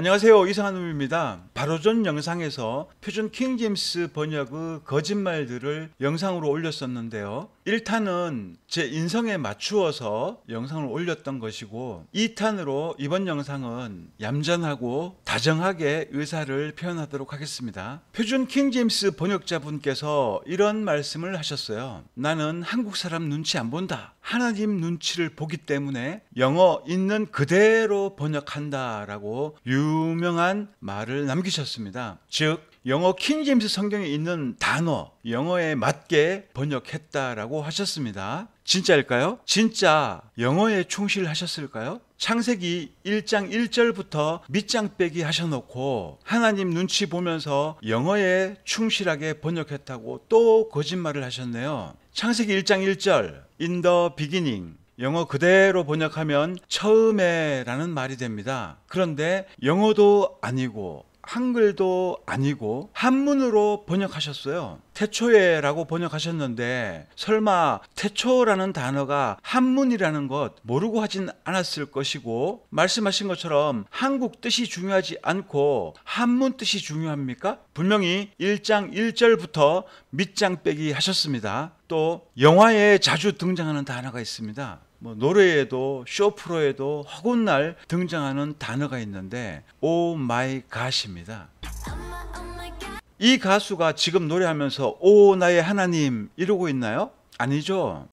안녕하세요. 이상한놈입니다. 바로 전 영상에서 표준 킹제임스 번역의 거짓말들을 영상으로 올렸었는데요. 1탄은 제 인성에 맞추어서 영상을 올렸던 것이고 2탄으로 이번 영상은 얌전하고 다정하게 의사를 표현하도록 하겠습니다. 표준 킹제임스 번역자분께서 이런 말씀을 하셨어요. 나는 한국 사람 눈치 안 본다. 하나님 눈치를 보기 때문에 영어 있는 그대로 번역한다라고 유명한 말을 남기셨습니다. 즉 영어 킹제임스 성경에 있는 단어 영어에 맞게 번역했다라고 하셨습니다. 진짜일까요? 진짜 영어에 충실하셨을까요? 창세기 1장 1절부터 밑장 빼기 하셔놓고 하나님 눈치 보면서 영어에 충실하게 번역했다고 또 거짓말을 하셨네요. 창세기 1장 1절 In the beginning 영어 그대로 번역하면 처음에 라는 말이 됩니다. 그런데 영어도 아니고 한글도 아니고 한문으로 번역하셨어요. 태초에라고 번역하셨는데 설마 태초라는 단어가 한문이라는 것 모르고 하진 않았을 것이고 말씀하신 것처럼 한국 뜻이 중요하지 않고 한문 뜻이 중요합니까? 분명히 1장 1절부터 밑장 빼기 하셨습니다. 또 영화에 자주 등장하는 단어가 있습니다. 뭐 노래에도 쇼프로에도 허군날 등장하는 단어가 있는데 오 마이 갓입니다. 이 가수가 지금 노래하면서 오 oh 나의 하나님 이러고 있나요? 아니죠.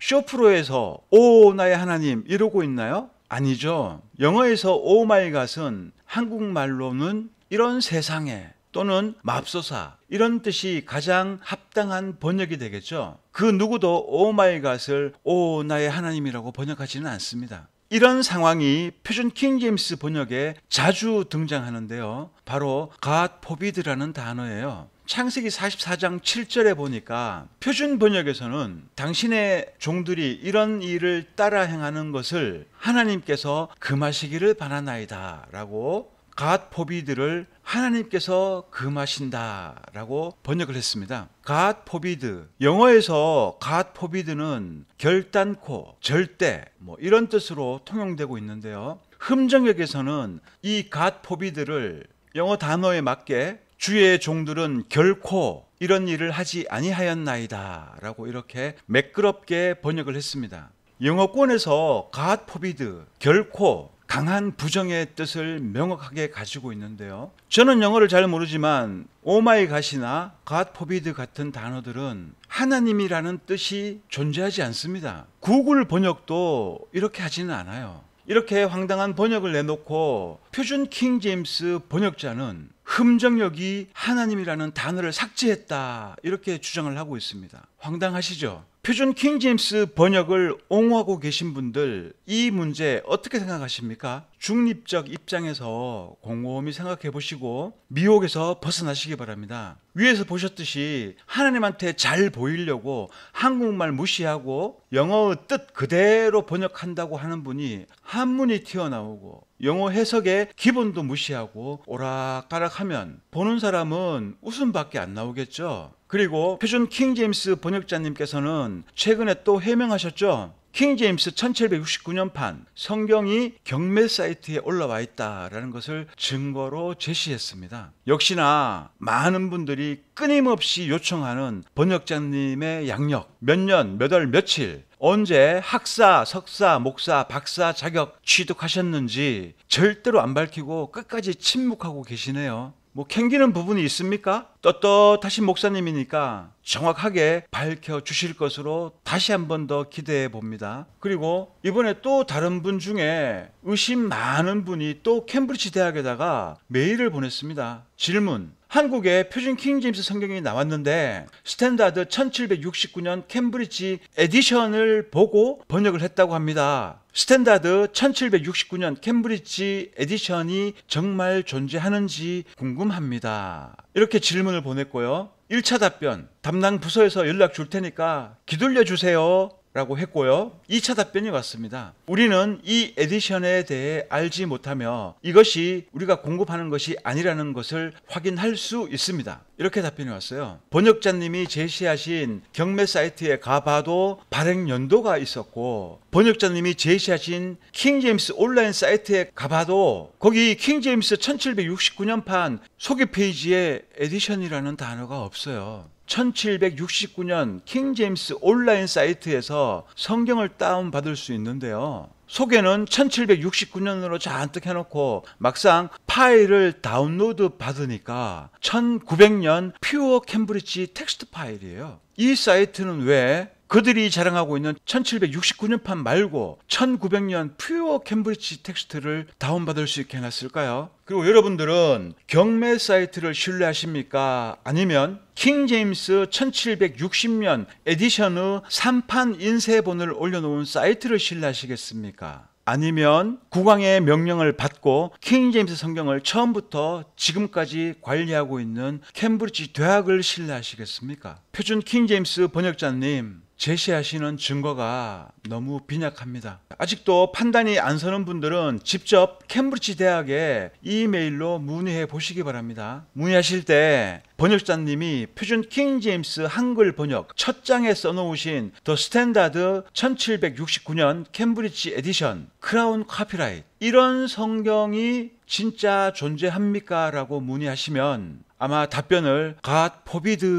쇼프로에서 오 oh 나의 하나님 이러고 있나요? 아니죠. 영어에서 오 마이 갓은 한국말로는 이런 세상에 또는 맙소사 이런 뜻이 가장 합당한 번역이 되겠죠. 그 누구도 오마이갓을 오 나의 하나님이라고 번역하지는 않습니다. 이런 상황이 표준 킹제임스 번역에 자주 등장하는데요. 바로 God forbid라는 단어예요. 창세기 44장 7절에 보니까 표준 번역에서는 당신의 종들이 이런 일을 따라 행하는 것을 하나님께서 금하시기를 바라나이다 라고 갓 포비드를 하나님께서 금하신다라고 번역을 했습니다. 갓 포비드 영어에서 갓 포비드는 결단코 절대 뭐 이런 뜻으로 통용되고 있는데요. 흠정역에서는 이 갓 포비드를 영어 단어에 맞게 주의 종들은 결코 이런 일을 하지 아니하였나이다라고 이렇게 매끄럽게 번역을 했습니다. 영어권에서 갓 포비드 결코 강한 부정의 뜻을 명확하게 가지고 있는데요. 저는 영어를 잘 모르지만 오마이갓이나 oh 갓포비드 같은 단어들은 하나님이라는 뜻이 존재하지 않습니다. 구글 번역도 이렇게 하지는 않아요. 이렇게 황당한 번역을 내놓고 표준 킹 제임스 번역자는 흠정력이 하나님이라는 단어를 삭제했다 이렇게 주장을 하고 있습니다. 황당하시죠? 표준 킹제임스 번역을 옹호하고 계신 분들 이 문제 어떻게 생각하십니까? 중립적 입장에서 곰곰이 생각해 보시고 미혹에서 벗어나시기 바랍니다. 위에서 보셨듯이 하나님한테 잘 보이려고 한국말 무시하고 영어 의뜻 그대로 번역한다고 하는 분이 한문이 튀어나오고 영어 해석의 기본도 무시하고 오락가락하면 보는 사람은 웃음밖에 안 나오겠죠. 그리고 표준 킹제임스 번역자님께서는 최근에 또 해명하셨죠. 킹제임스 1769년판 성경이 경매 사이트에 올라와 있다라는 것을 증거로 제시했습니다. 역시나 많은 분들이 끊임없이 요청하는 번역자님의 양력, 몇 년, 몇 월, 며칠, 언제 학사, 석사, 목사, 박사 자격 취득하셨는지 절대로 안 밝히고 끝까지 침묵하고 계시네요. 뭐 캥기는 부분이 있습니까? 떳떳하신 목사님이니까 정확하게 밝혀 주실 것으로 다시 한번 더 기대해 봅니다. 그리고 이번에 또 다른 분 중에 의심 많은 분이 또 캠브리지 대학에다가 메일을 보냈습니다. 질문 한국에 표준 킹제임스 성경이 나왔는데 스탠다드 1769년 캠브리지 에디션을 보고 번역을 했다고 합니다. 스탠다드 1769년 캠브리지 에디션이 정말 존재하는지 궁금합니다. 이렇게 질문을 보냈고요. 1차 답변 담당 부서에서 연락 줄 테니까 기둘려 주세요. 라고 했고요. 2차 답변이 왔습니다. 우리는 이 에디션에 대해 알지 못하며 이것이 우리가 공급하는 것이 아니라는 것을 확인할 수 있습니다. 이렇게 답변이 왔어요. 번역자님이 제시하신 경매 사이트에 가봐도 발행 연도가 있었고 번역자님이 제시하신 킹제임스 온라인 사이트에 가봐도 거기 킹제임스 1769년판 소개 페이지에 에디션이라는 단어가 없어요. 1769년 킹제임스 온라인 사이트에서 성경을 다운받을 수 있는데요. 소개는 1769년으로 잔뜩 해놓고 막상 파일을 다운로드 받으니까 1900년 퓨어 캠브리지 텍스트 파일이에요. 이 사이트는 왜 그들이 자랑하고 있는 1769년판 말고 1900년 퓨어 캠브리지 텍스트를 다운받을 수 있게 해놨을까요? 그리고 여러분들은 경매 사이트를 신뢰하십니까? 아니면 킹 제임스 1760년 에디션의 3판 인쇄본을 올려놓은 사이트를 신뢰하시겠습니까? 아니면 국왕의 명령을 받고 킹 제임스 성경을 처음부터 지금까지 관리하고 있는 캠브리지 대학을 신뢰하시겠습니까? 표준 킹 제임스 번역자님 제시하시는 증거가 너무 빈약합니다. 아직도 판단이 안 서는 분들은 직접 캠브리지 대학에 이메일로 문의해 보시기 바랍니다. 문의하실 때 번역자님이 표준 킹제임스 한글 번역 첫 장에 써놓으신 더 스탠다드 1769년 캠브리지 에디션 크라운 카피라이트 이런 성경이 진짜 존재합니까? 라고 문의하시면 아마 답변을 God f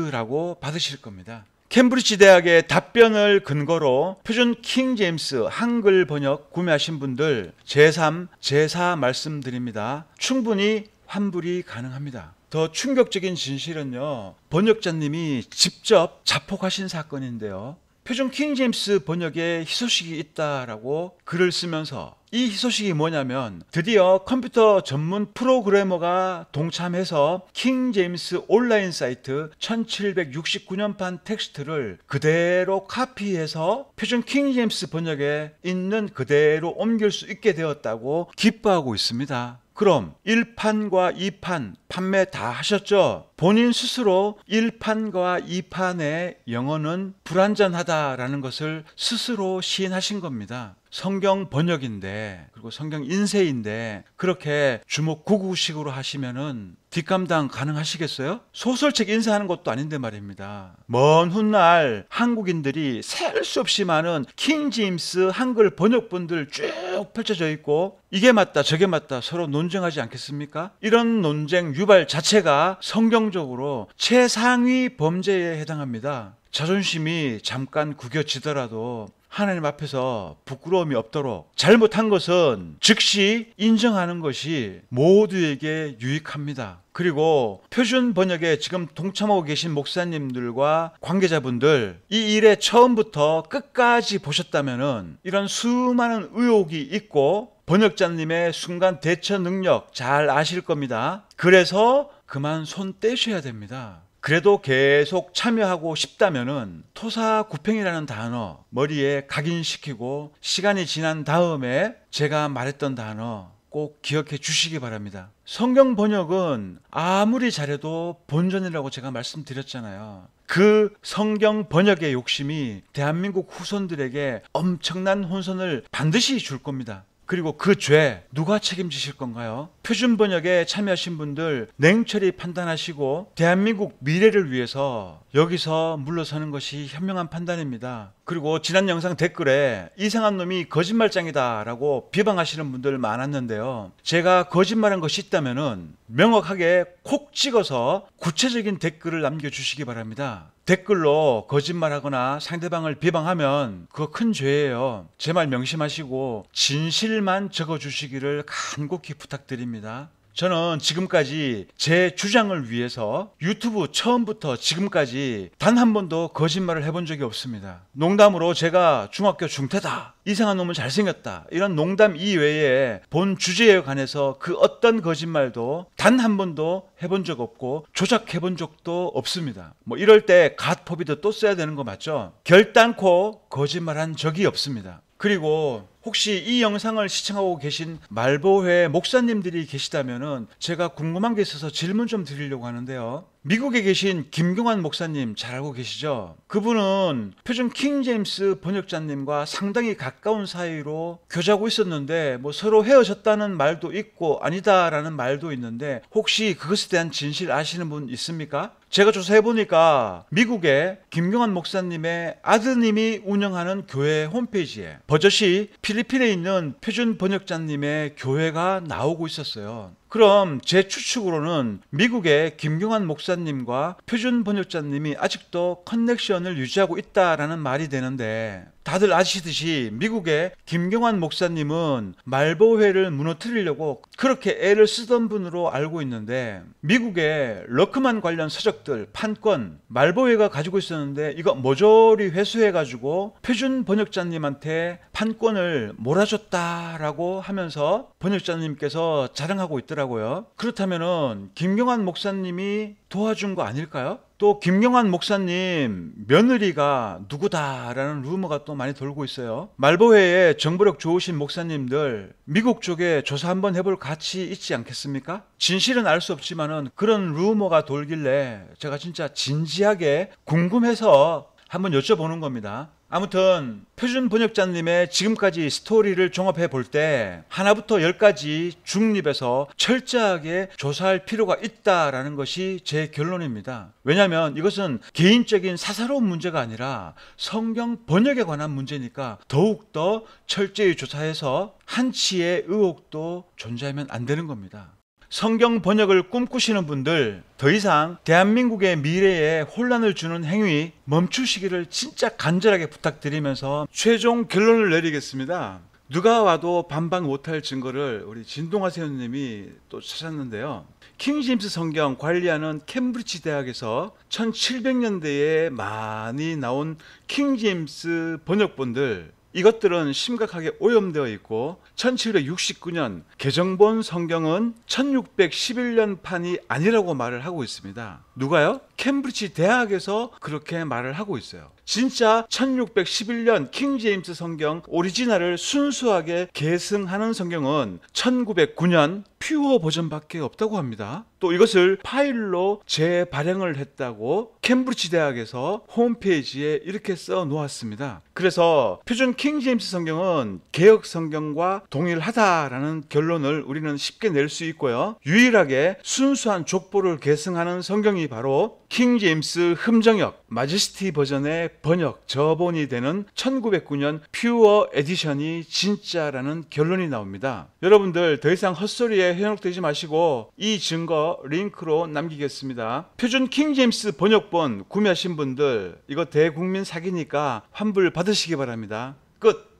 o 라고 받으실 겁니다. 캠브리지 대학의 답변을 근거로 표준 킹 제임스 한글 번역 구매하신 분들 제3, 제4 말씀드립니다. 충분히 환불이 가능합니다. 더 충격적인 진실은요. 번역자님이 직접 자폭하신 사건인데요. 표준 킹 제임스 번역에 희소식이 있다라고 글을 쓰면서 이 소식이 뭐냐면 드디어 컴퓨터 전문 프로그래머가 동참해서 킹 제임스 온라인 사이트 1769년판 텍스트를 그대로 카피해서 표준 킹 제임스 번역에 있는 그대로 옮길 수 있게 되었다고 기뻐하고 있습니다. 그럼 1판과 2판 판매 다 하셨죠? 본인 스스로 1판과 2판의 영어는 불완전하다라는 것을 스스로 시인하신 겁니다. 성경 번역인데 그리고 성경 인쇄인데 그렇게 주목 구구식으로 하시면은 뒷감당 가능하시겠어요? 소설책 인쇄하는 것도 아닌데 말입니다. 먼 훗날 한국인들이 셀 수 없이 많은 킹임스 한글 번역본들 쭉 펼쳐져 있고 이게 맞다 저게 맞다 서로 논쟁하지 않겠습니까? 이런 논쟁 유발 자체가 성경적으로 최상위 범죄에 해당합니다. 자존심이 잠깐 구겨지더라도 하나님 앞에서 부끄러움이 없도록 잘못한 것은 즉시 인정하는 것이 모두에게 유익합니다. 그리고 표준 번역에 지금 동참하고 계신 목사님들과 관계자분들 이 일에 처음부터 끝까지 보셨다면 이런 수많은 의혹이 있고 번역자님의 순간 대처 능력 잘 아실 겁니다. 그래서 그만 손 떼셔야 됩니다. 그래도 계속 참여하고 싶다면은 토사구팽이라는 단어 머리에 각인시키고 시간이 지난 다음에 제가 말했던 단어 꼭 기억해 주시기 바랍니다. 성경 번역은 아무리 잘해도 본전이라고 제가 말씀드렸잖아요. 그 성경 번역의 욕심이 대한민국 후손들에게 엄청난 혼선을 반드시 줄 겁니다. 그리고 그 죄 누가 책임지실 건가요 표준 번역에 참여하신 분들 냉철히 판단하시고 대한민국 미래를 위해서 여기서 물러서는 것이 현명한 판단입니다. 그리고 지난 영상 댓글에 이상한 놈이 거짓말장이다 라고 비방하시는 분들 많았는데요. 제가 거짓말한 것이 있다면 명확하게 콕 찍어서 구체적인 댓글을 남겨주시기 바랍니다. 댓글로 거짓말하거나 상대방을 비방하면 그거 큰 죄예요. 제 말 명심하시고 진실만 적어주시기를 간곡히 부탁드립니다. 저는 지금까지 제 주장을 위해서 유튜브 처음부터 지금까지 단 한 번도 거짓말을 해본 적이 없습니다. 농담으로 제가 중학교 중퇴다. 이상한 놈은 잘생겼다. 이런 농담 이외에 본 주제에 관해서 그 어떤 거짓말도 단 한 번도 해본 적 없고 조작해본 적도 없습니다. 뭐 이럴 때 갓포비도또 써야 되는 거 맞죠? 결단코 거짓말한 적이 없습니다. 그리고 혹시 이 영상을 시청하고 계신 말보회 목사님들이 계시다면 제가 궁금한 게 있어서 질문 좀 드리려고 하는데요. 미국에 계신 김경환 목사님 잘 알고 계시죠? 그분은 표준 킹제임스 번역자님과 상당히 가까운 사이로 교제하고 있었는데 뭐 서로 헤어졌다는 말도 있고 아니다라는 말도 있는데 혹시 그것에 대한 진실 아시는 분 있습니까? 제가 조사해 보니까 미국의 김경환 목사님의 아드님이 운영하는 교회 홈페이지에 버젓이 필리핀에 있는 표준 번역자님의 교회가 나오고 있었어요. 그럼 제 추측으로는 미국의 김경환 목사님과 표준 번역자님이 아직도 커넥션을 유지하고 있다라는 말이 되는데 다들 아시듯이 미국의 김경환 목사님은 말보회를 무너뜨리려고 그렇게 애를 쓰던 분으로 알고 있는데 미국의 러크만 관련 서적들 판권 말보회가 가지고 있었는데 이거 모조리 회수해 가지고 표준 번역자님한테 판권을 몰아줬다라고 하면서 번역자님께서 자랑하고 있더라고요. 그렇다면은 김경환 목사님이 도와준 거 아닐까요? 또 김경환 목사님 며느리가 누구다라는 루머가 또 많이 돌고 있어요. 말보회에 정보력 좋으신 목사님들 미국 쪽에 조사 한번 해볼 가치 있지 않겠습니까? 진실은 알 수 없지만은 그런 루머가 돌길래 제가 진짜 진지하게 궁금해서 한번 여쭤보는 겁니다. 아무튼 표준 번역자님의 지금까지 스토리를 종합해 볼 때 하나부터 열까지 중립에서 철저하게 조사할 필요가 있다라는 것이 제 결론입니다. 왜냐하면 이것은 개인적인 사사로운 문제가 아니라 성경 번역에 관한 문제니까 더욱더 철저히 조사해서 한치의 의혹도 존재하면 안 되는 겁니다. 성경 번역을 꿈꾸시는 분들 더 이상 대한민국의 미래에 혼란을 주는 행위 멈추시기를 진짜 간절하게 부탁드리면서 최종 결론을 내리겠습니다. 누가 와도 반박 못할 증거를 우리 진동아 세우님이 또 찾았는데요. 킹제임스 성경 관리하는 캠브리지 대학에서 1700년대에 많이 나온 킹제임스 번역본들 이것들은 심각하게 오염되어 있고 1769년 개정본 성경은 1611년 판이 아니라고 말을 하고 있습니다. 누가요? 캠브리지 대학에서 그렇게 말을 하고 있어요. 진짜 1611년 킹제임스 성경 오리지널을 순수하게 계승하는 성경은 1909년 퓨어 버전밖에 없다고 합니다. 또 이것을 파일로 재발행을 했다고 캠브리지 대학에서 홈페이지에 이렇게 써 놓았습니다. 그래서 표준 킹제임스 성경은 개혁 성경과 동일하다라는 결론을 우리는 쉽게 낼 수 있고요. 유일하게 순수한 족보를 계승하는 성경이 바로 킹제임스 흠정역 마지스티 버전의 번역 저본이 되는 1909년 퓨어 에디션이 진짜라는 결론이 나옵니다. 여러분들 더 이상 헛소리에 거에 현혹되지 마시고 이 증거 링크로 남기겠습니다. 표준 킹제임스 번역본 구매하신 분들 이거 대국민 사기니까 환불 받으시기 바랍니다. 끝!